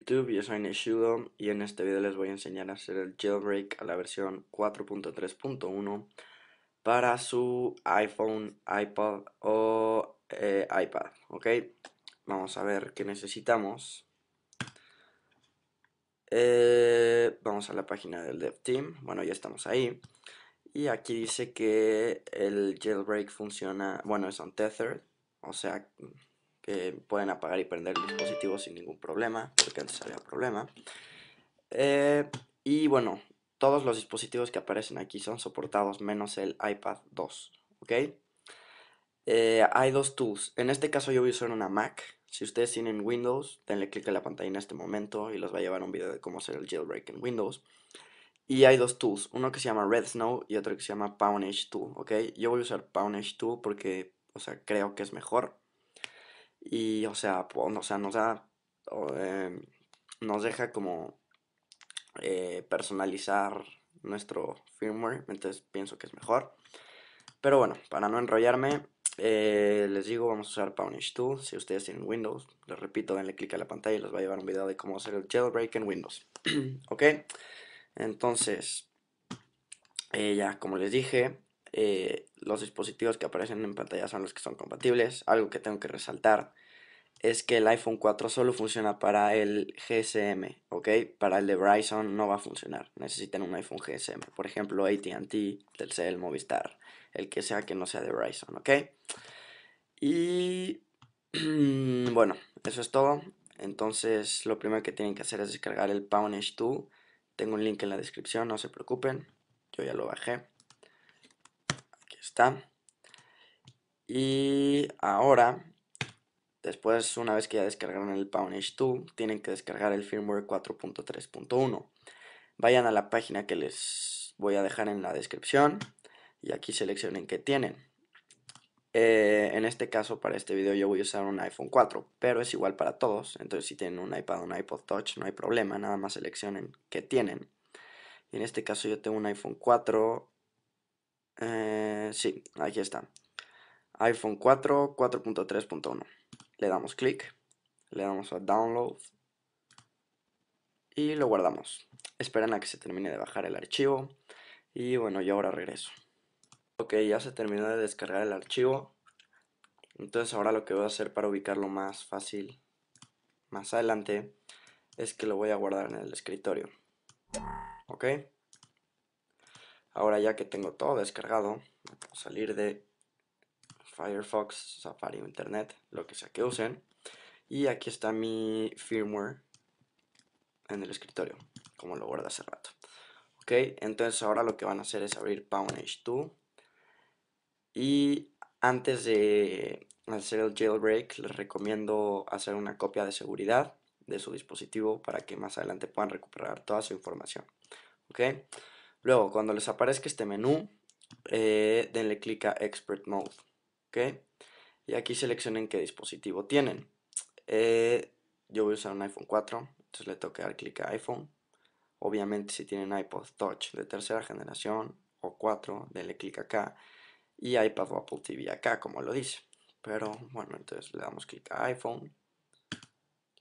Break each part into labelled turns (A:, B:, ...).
A: YouTube, yo soy Nishudo y en este video les voy a enseñar a hacer el jailbreak a la versión 4.3.1 para su iPhone, iPad o eh, iPad, ¿ok? Vamos a ver qué necesitamos. Eh, vamos a la página del Dev Team, bueno ya estamos ahí. Y aquí dice que el jailbreak funciona, bueno es un Tether, o sea pueden apagar y prender dispositivos sin ningún problema, porque antes había problema. Eh, y bueno, todos los dispositivos que aparecen aquí son soportados menos el iPad 2, ¿ok? Eh, hay dos tools. En este caso yo voy a usar una Mac. Si ustedes tienen Windows, denle clic a la pantalla en este momento y los va a llevar un video de cómo hacer el jailbreak en Windows. Y hay dos tools, uno que se llama Red Snow y otro que se llama Poundage Tool, ¿ok? Yo voy a usar Poundage Tool porque, o sea, creo que es mejor. Y, o sea, o sea nos da, em, nos deja como eh, personalizar nuestro firmware, entonces pienso que es mejor. Pero bueno, para no enrollarme, eh, les digo, vamos a usar Punish Tool. Si ustedes tienen Windows, les repito, denle clic a la pantalla y les va a llevar un video de cómo hacer el jailbreak en Windows. ok, entonces, eh, ya como les dije, eh, los dispositivos que aparecen en pantalla son los que son compatibles. Algo que tengo que resaltar es que el iPhone 4 solo funciona para el GSM, ¿ok? Para el de Verizon no va a funcionar. Necesitan un iPhone GSM. Por ejemplo, ATT, Telcel, Movistar, el que sea que no sea de Verizon, ¿ok? Y bueno, eso es todo. Entonces, lo primero que tienen que hacer es descargar el Pound 2 Tengo un link en la descripción, no se preocupen. Yo ya lo bajé está. Y ahora, después, una vez que ya descargaron el Poundage 2, tienen que descargar el firmware 4.3.1. Vayan a la página que les voy a dejar en la descripción y aquí seleccionen qué tienen. Eh, en este caso, para este video, yo voy a usar un iPhone 4, pero es igual para todos. Entonces, si tienen un iPad o un iPod Touch, no hay problema, nada más seleccionen qué tienen. en este caso, yo tengo un iPhone 4 eh, sí, aquí está. iPhone 4 4.3.1. Le damos clic, le damos a download y lo guardamos. Esperan a que se termine de bajar el archivo y bueno, yo ahora regreso. Ok, ya se terminó de descargar el archivo. Entonces ahora lo que voy a hacer para ubicarlo más fácil más adelante es que lo voy a guardar en el escritorio. ¿Ok? Ahora ya que tengo todo descargado, salir de Firefox, Safari Internet, lo que sea que usen. Y aquí está mi firmware en el escritorio, como lo guardé hace rato. Ok, entonces ahora lo que van a hacer es abrir Pwnage 2 Y antes de hacer el jailbreak, les recomiendo hacer una copia de seguridad de su dispositivo para que más adelante puedan recuperar toda su información. ¿ok? Luego, cuando les aparezca este menú, eh, denle clic a Expert Mode. Y aquí seleccionen qué dispositivo tienen. Eh, yo voy a usar un iPhone 4, entonces le tengo dar clic a iPhone. Obviamente si tienen iPod Touch de tercera generación o 4, denle clic acá. Y iPad o Apple TV acá, como lo dice. Pero bueno, entonces le damos clic a iPhone.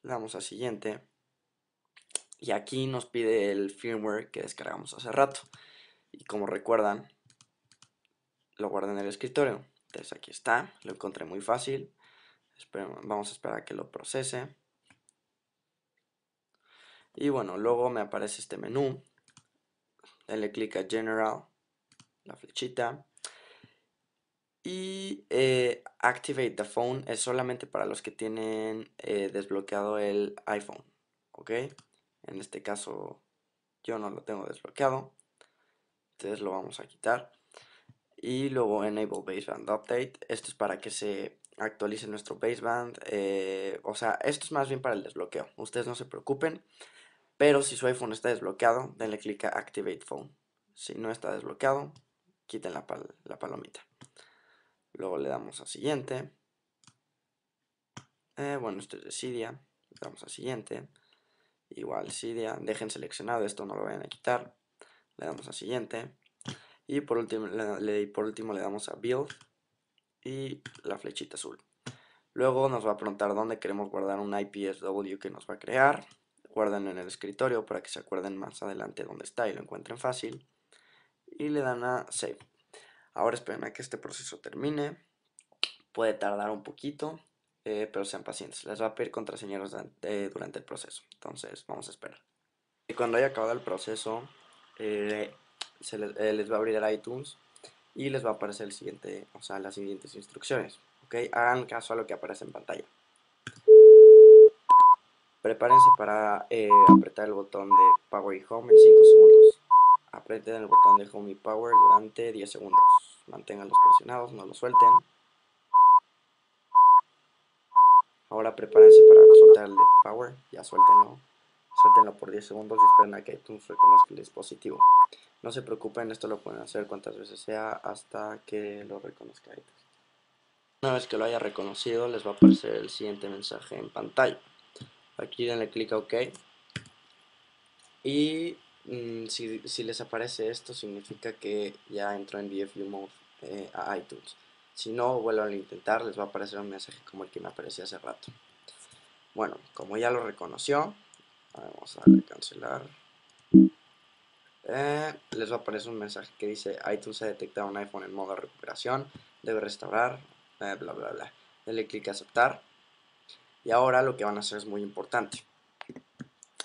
A: Le damos a siguiente. Y aquí nos pide el firmware que descargamos hace rato. Y como recuerdan, lo guardan en el escritorio. Entonces aquí está, lo encontré muy fácil. vamos a esperar a que lo procese. Y bueno, luego me aparece este menú. Denle clic a General, la flechita. Y eh, Activate the Phone es solamente para los que tienen eh, desbloqueado el iPhone. ¿Ok? En este caso yo no lo tengo desbloqueado. Entonces lo vamos a quitar. Y luego Enable Baseband Update. Esto es para que se actualice nuestro baseband. Eh, o sea, esto es más bien para el desbloqueo. Ustedes no se preocupen. Pero si su iPhone está desbloqueado, denle clic a Activate Phone. Si no está desbloqueado, quiten la, palomita. Luego le damos a siguiente. Eh, bueno, esto es de Cydia. Le damos a siguiente igual si dejen seleccionado, esto no lo vayan a quitar, le damos a siguiente y por último le, por último le damos a build y la flechita azul. Luego nos va a preguntar dónde queremos guardar un IPSW que nos va a crear. guarden en el escritorio para que se acuerden más adelante dónde está y lo encuentren fácil. Y le dan a Save. Ahora esperen a que este proceso termine. Puede tardar un poquito, eh, pero sean pacientes. Les va a pedir contraseñas eh, durante el proceso. Entonces, vamos a esperar. Y cuando haya acabado el proceso, eh, les, va a abrir el iTunes y les va a aparecer el siguiente, o sea, las siguientes instrucciones. okay? Hagan caso a lo que aparece en pantalla. Prepárense para apretar el botón de Power y Home en 5 segundos. Apreten el botón de Home y Power durante 10 segundos. Manténganlos presionados, no los suelten. Ahora prepárense para soltar el power, ya suéltenlo. Suéltenlo por 10 segundos y esperen a que iTunes reconozca el dispositivo. No se preocupen, esto lo pueden hacer cuantas veces sea hasta que lo reconozca iTunes. Una vez que lo haya reconocido, les va a aparecer el siguiente mensaje en pantalla. Aquí denle clic a OK. Y mm, si, les aparece esto, significa que ya entró en VFU Mode eh, a iTunes. Si no, vuelvan a intentar, les va a aparecer un mensaje como el que me apareció hace rato. Bueno, como ya lo reconoció, vamos a cancelar. Eh, les va a aparecer un mensaje que dice iTunes ha detectado un iPhone en modo de recuperación, debe restaurar, eh, bla bla bla. Denle clic a aceptar. Y ahora lo que van a hacer es muy importante.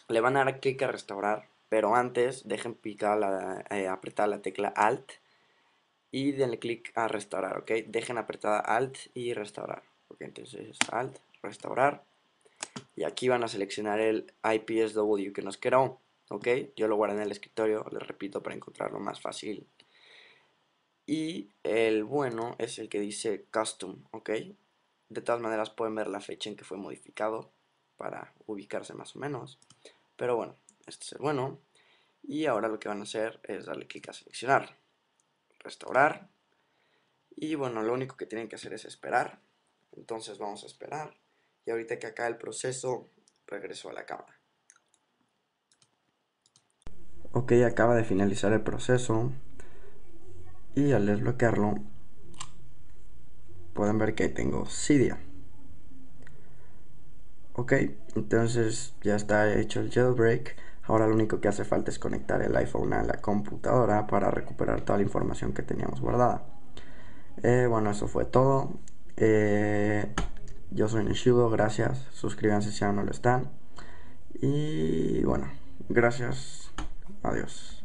A: Le van a dar clic a restaurar, pero antes dejen picar eh, apretar la tecla Alt y denle clic a restaurar, ¿ok? Dejen apretada Alt y restaurar, ¿ok? Entonces es Alt, restaurar, y aquí van a seleccionar el IPSW que nos quedó, ¿ok? Yo lo guardé en el escritorio, les repito, para encontrarlo más fácil. Y el bueno es el que dice Custom, ¿ok? De todas maneras pueden ver la fecha en que fue modificado para ubicarse más o menos. Pero bueno, este es el bueno. Y ahora lo que van a hacer es darle clic a seleccionar restaurar. Y bueno, lo único que tienen que hacer es esperar. Entonces vamos a esperar. Y ahorita que acá el proceso, regreso a la cámara. Ok, acaba de finalizar el proceso. Y al desbloquearlo, pueden ver que tengo Cydia. Ok, entonces ya está hecho el jailbreak. Ahora lo único que hace falta es conectar el iPhone a la computadora para recuperar toda la información que teníamos guardada. Eh, bueno, eso fue todo. Eh, yo soy Nishido, gracias. Suscríbanse si aún no lo están. Y bueno, gracias. Adiós.